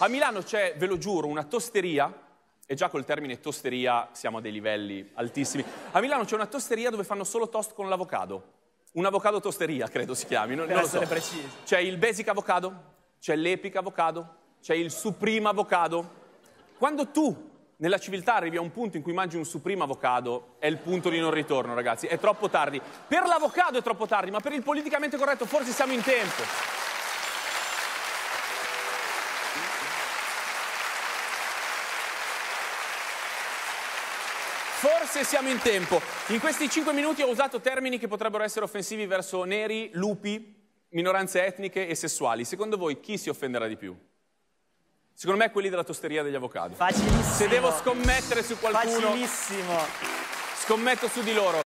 A Milano c'è, ve lo giuro, una tosteria, e già col termine tosteria siamo a dei livelli altissimi. A Milano c'è una tosteria dove fanno solo toast con l'avocado. Un avocado tosteria, credo si chiami. Non, per non essere so. C'è il basic avocado, c'è l'epic avocado, c'è il supreme avocado. Quando tu nella civiltà arrivi a un punto in cui mangi un supreme avocado, è il punto di non ritorno, ragazzi. È troppo tardi. Per l'avocado è troppo tardi, ma per il politicamente corretto forse siamo in tempo. Forse siamo in tempo. In questi 5 minuti ho usato termini che potrebbero essere offensivi verso neri, lupi, minoranze etniche e sessuali. Secondo voi chi si offenderà di più? Secondo me quelli della tosteria degli avvocati. Facilissimo. Se devo scommettere su qualcuno, Facilissimo. scommetto su di loro.